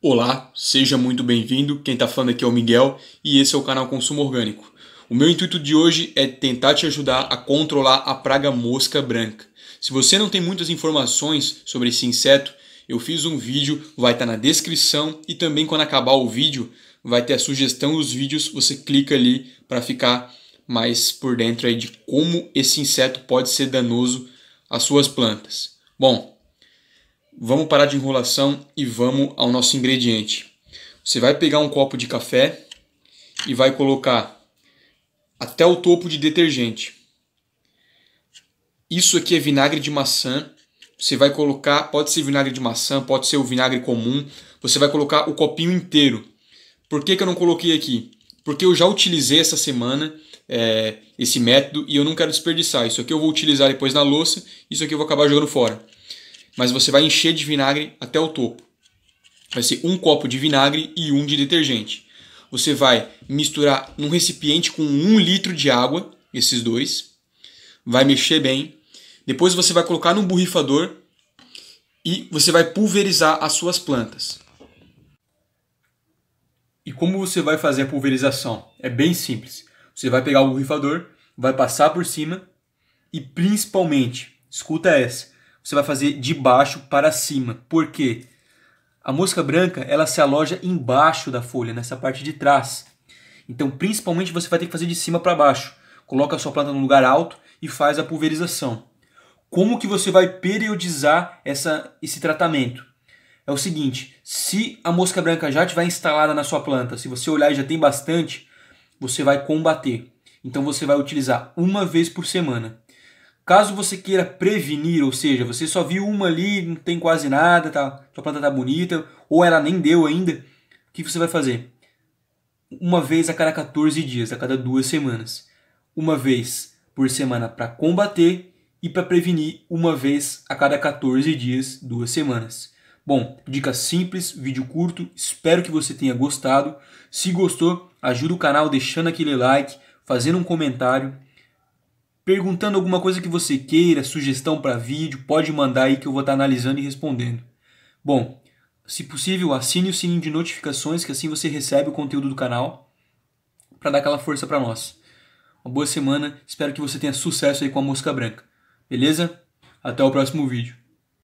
Olá, seja muito bem-vindo. Quem está falando aqui é o Miguel e esse é o canal Consumo Orgânico. O meu intuito de hoje é tentar te ajudar a controlar a praga mosca branca. Se você não tem muitas informações sobre esse inseto, eu fiz um vídeo, vai estar tá na descrição e também quando acabar o vídeo, vai ter a sugestão dos vídeos, você clica ali para ficar mais por dentro aí de como esse inseto pode ser danoso às suas plantas. Bom, Vamos parar de enrolação e vamos ao nosso ingrediente. Você vai pegar um copo de café e vai colocar até o topo de detergente. Isso aqui é vinagre de maçã. Você vai colocar, pode ser vinagre de maçã, pode ser o vinagre comum. Você vai colocar o copinho inteiro. Por que, que eu não coloquei aqui? Porque eu já utilizei essa semana é, esse método e eu não quero desperdiçar. Isso aqui eu vou utilizar depois na louça, isso aqui eu vou acabar jogando fora mas você vai encher de vinagre até o topo. Vai ser um copo de vinagre e um de detergente. Você vai misturar num recipiente com um litro de água, esses dois. Vai mexer bem. Depois você vai colocar num borrifador e você vai pulverizar as suas plantas. E como você vai fazer a pulverização? É bem simples. Você vai pegar o borrifador, vai passar por cima e principalmente, escuta essa, você vai fazer de baixo para cima. Por quê? A mosca branca ela se aloja embaixo da folha, nessa parte de trás. Então, principalmente, você vai ter que fazer de cima para baixo. Coloca a sua planta num lugar alto e faz a pulverização. Como que você vai periodizar essa, esse tratamento? É o seguinte, se a mosca branca já estiver instalada na sua planta, se você olhar e já tem bastante, você vai combater. Então você vai utilizar uma vez por semana. Caso você queira prevenir, ou seja, você só viu uma ali, não tem quase nada, tá, sua planta tá bonita, ou ela nem deu ainda, o que você vai fazer? Uma vez a cada 14 dias, a cada duas semanas. Uma vez por semana para combater e para prevenir uma vez a cada 14 dias, duas semanas. Bom, dica simples, vídeo curto, espero que você tenha gostado. Se gostou, ajuda o canal deixando aquele like, fazendo um comentário perguntando alguma coisa que você queira, sugestão para vídeo, pode mandar aí que eu vou estar tá analisando e respondendo. Bom, se possível, assine o sininho de notificações que assim você recebe o conteúdo do canal para dar aquela força para nós. Uma boa semana, espero que você tenha sucesso aí com a mosca branca. Beleza? Até o próximo vídeo.